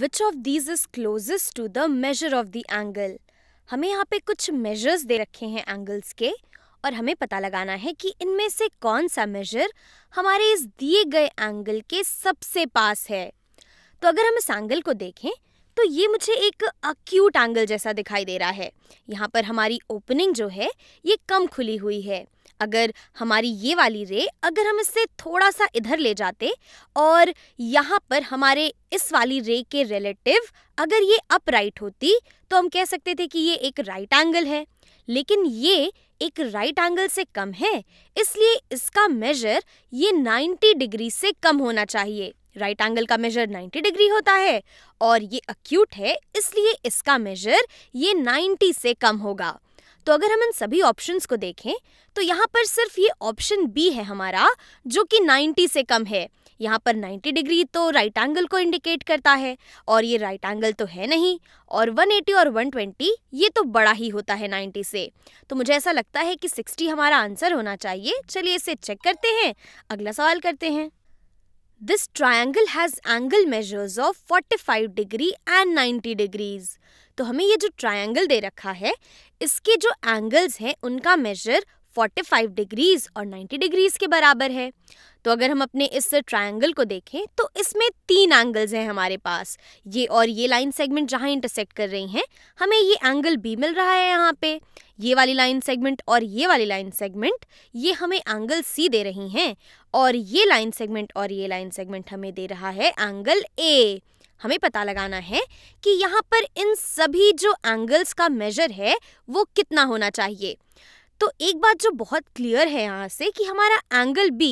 Which of these is closest to the measure of the angle हमें यहाँ पे कुछ मेजर्स दे रखे हैं एंगल्स के और हमें पता लगाना है कि इनमें से कौन सा मेजर हमारे इस दिए गए एंगल के सबसे पास है तो अगर हम इस एंगल को देखें तो ये मुझे एक अक्यूट एंगल जैसा दिखाई दे रहा है यहाँ पर हमारी ओपनिंग जो है ये कम खुली हुई है अगर हमारी ये वाली रे अगर हम इससे थोड़ा सा इधर ले जाते और यहाँ पर हमारे इस वाली रे के रिलेटिव अगर ये अपराइट होती तो हम कह सकते थे कि ये एक राइट एंगल है लेकिन ये एक राइट एंगल से कम है इसलिए इसका मेजर ये 90 डिग्री से कम होना चाहिए राइट right एंगल का मेजर 90 डिग्री होता है और ये अक्यूट है इसलिए इसका मेजर ये 90 से कम होगा तो अगर हम इन सभी ऑप्शंस को देखें तो यहाँ पर सिर्फ ये ऑप्शन बी है हमारा जो कि 90 से कम है यहाँ पर 90 डिग्री तो राइट एंगल को इंडिकेट करता है और ये राइट एंगल तो है नहीं और 180 और 120 ये तो बड़ा ही होता है 90 से तो मुझे ऐसा लगता है कि 60 हमारा आंसर होना चाहिए चलिए इसे चेक करते हैं अगला सवाल करते हैं This triangle has angle measures of 45 degree and 90 degrees. तो हमें ये जो ट्रायंगल दे रखा है इसके जो एंगल्स हैं उनका मेजर 45 डिग्रीज और 90 डिग्रीज के बराबर है तो अगर हम अपने इस ट्रायंगल को देखें तो इसमें तीन एंगल्स हैं हमारे पास ये और ये लाइन सेगमेंट जहाँ इंटरसेक्ट कर रही हैं हमें ये एंगल बी मिल रहा है यहाँ पे ये वाली लाइन सेगमेंट और ये वाली लाइन सेगमेंट ये हमें एंगल सी दे रही हैं और ये लाइन सेगमेंट और ये लाइन सेगमेंट हमें दे रहा है एंगल ए हमें पता लगाना है कि यहाँ पर इन सभी जो एंगल्स का मेजर है वो कितना होना चाहिए तो एक बात जो बहुत क्लियर है यहाँ से कि हमारा एंगल बी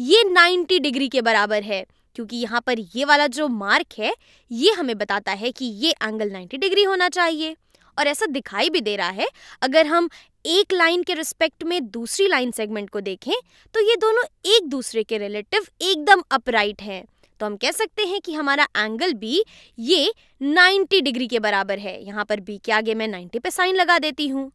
ये 90 डिग्री के बराबर है क्योंकि यहाँ पर ये वाला जो मार्क है ये हमें बताता है कि ये एंगल 90 डिग्री होना चाहिए और ऐसा दिखाई भी दे रहा है अगर हम एक लाइन के रिस्पेक्ट में दूसरी लाइन सेगमेंट को देखें तो ये दोनों एक दूसरे के रिलेटिव एकदम अपराइट हैं तो हम कह सकते हैं कि हमारा एंगल बी ये 90 डिग्री के बराबर है यहाँ पर बी के आगे मैं 90 पे साइन लगा देती हूँ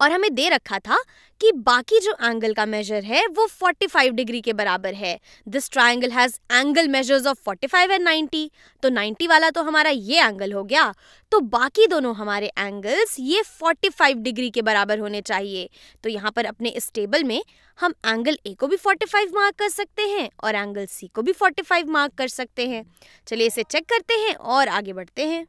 और हमें दे रखा था कि बाकी जो एंगल का मेजर है वो 45 डिग्री के बराबर है this triangle has angle measures of 45 and 90 तो 90 वाला तो हमारा ये एंगल हो गया तो बाकी दोनों हमारे एंगल्स ये 45 डिग्री के बराबर होने चाहिए तो यहाँ पर अपने इस टेबल में हम एंगल ए को भी 45 मार्क कर सकते हैं और एंगल सी को भी 45 मार्क कर सकते हैं चलिए इसे चेक करते हैं और आगे बढ़ते हैं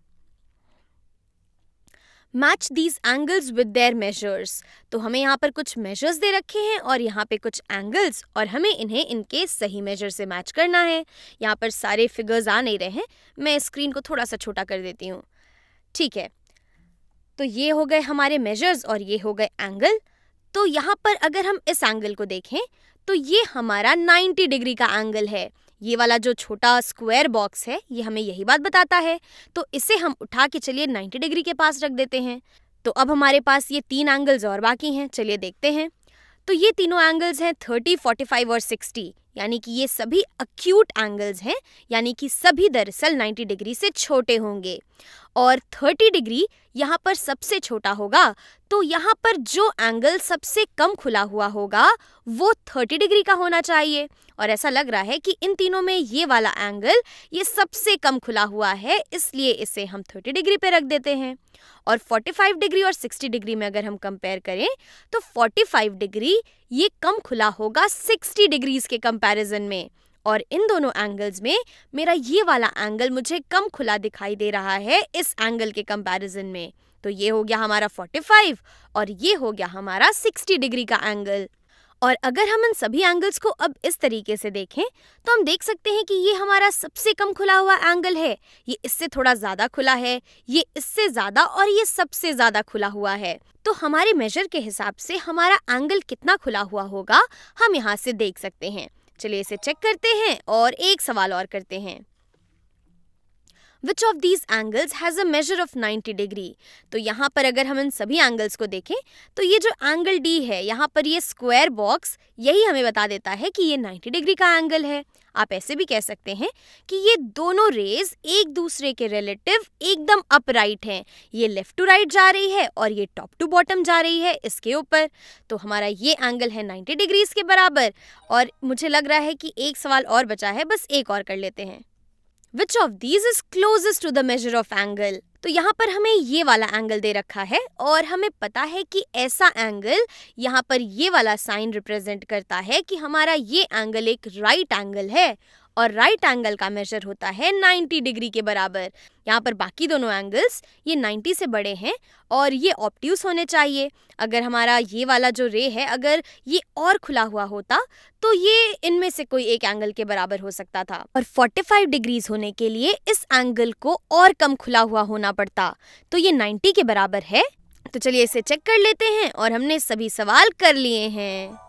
match these angles with their measures तो हमें यहाँ पर कुछ मेजर्स दे रखे हैं और यहाँ पे कुछ एंगल्स और हमें इन्हें इनके सही मेजर से मैच करना है यहाँ पर सारे फिगर्स आ नहीं रहे हैं मैं स्क्रीन को थोड़ा सा छोटा कर देती हूँ ठीक है तो ये हो गए हमारे मेजर्स और ये हो गए एंगल तो यहाँ पर अगर हम इस एंगल को देखें तो ये हमारा 90 डिग्री का एंगल है ये वाला जो छोटा स्क्वायर बॉक्स है ये हमें यही बात बताता है तो इसे हम उठा के चलिए 90 डिग्री के पास रख देते हैं तो अब हमारे पास ये तीन एंगल्स और बाकी हैं चलिए देखते हैं तो ये तीनों एंगल्स हैं 30, 45 और 60 यानी कि ये सभी अक्यूट एंगल्स हैं यानी कि सभी दरअसल 90 डिग्री से छोटे होंगे और 30 डिग्री यहाँ पर सबसे छोटा होगा तो यहाँ पर जो एंगल सबसे कम खुला हुआ होगा वो 30 डिग्री का होना चाहिए और ऐसा लग रहा है कि इन तीनों में ये वाला एंगल ये सबसे कम खुला हुआ है इसलिए इसे हम 30 डिग्री पे रख देते हैं और 45 डिग्री और 60 डिग्री में अगर हम कंपेयर करें तो 45 डिग्री ये कम खुला होगा 60 डिग्रीज के कंपैरिजन में और इन दोनों एंगल्स में मेरा ये वाला एंगल मुझे कम खुला दिखाई दे रहा है इस एंगल के कंपैरिजन में तो ये हो गया हमारा 45 और ये हो गया हमारा 60 डिग्री का एंगल और अगर हम इन सभी एंगल्स को अब इस तरीके से देखें तो हम देख सकते हैं कि ये हमारा सबसे कम खुला हुआ एंगल है ये इससे थोड़ा ज़्यादा खुला है ये इससे ज़्यादा और ये सबसे ज़्यादा खुला हुआ है तो हमारे मेजर के हिसाब से हमारा एंगल कितना खुला हुआ होगा हम यहाँ से देख सकते हैं चलिए इसे चेक करते हैं और एक सवाल और करते हैं which of these angles has a measure of 90 degree तो यहाँ पर अगर हम इन सभी एंगल्स को देखें तो ये जो एंगल डी है यहाँ पर ये स्क्वायर बॉक्स यही हमें बता देता है कि ये 90 डिग्री का एंगल है आप ऐसे भी कह सकते हैं कि ये दोनों रेज एक दूसरे के रिलेटिव एकदम अपराइट हैं ये लेफ्ट टू राइट जा रही है और ये टॉप टू बॉटम जा रही है इसके ऊपर तो हमारा ये एंगल है 90 डिग्रीज के बराबर और मुझे लग रहा है कि एक सवाल और बचा है बस एक और कर लेते हैं which of these is closest to the measure of angle तो यहाँ पर हमें ये वाला एंगल दे रखा है और हमें पता है कि ऐसा एंगल यहाँ पर ये वाला साइन रिप्रेजेंट करता है कि हमारा ये एंगल एक राइट right एंगल है और राइट एंगल का मेजर होता है 90 डिग्री के बराबर यहाँ पर बाकी दोनों एंगल्स ये 90 से बड़े हैं और ये ऑप्टिव होने चाहिए अगर हमारा ये वाला जो रे है अगर ये और खुला हुआ होता तो ये इनमें से कोई एक एंगल के बराबर हो सकता था और 45 डिग्रीज होने के लिए इस एंगल को और कम खुला हुआ होना पड़ता तो ये 90 के बराबर है तो चलिए इसे चेक कर लेते हैं और हमने सभी सवाल कर लिए हैं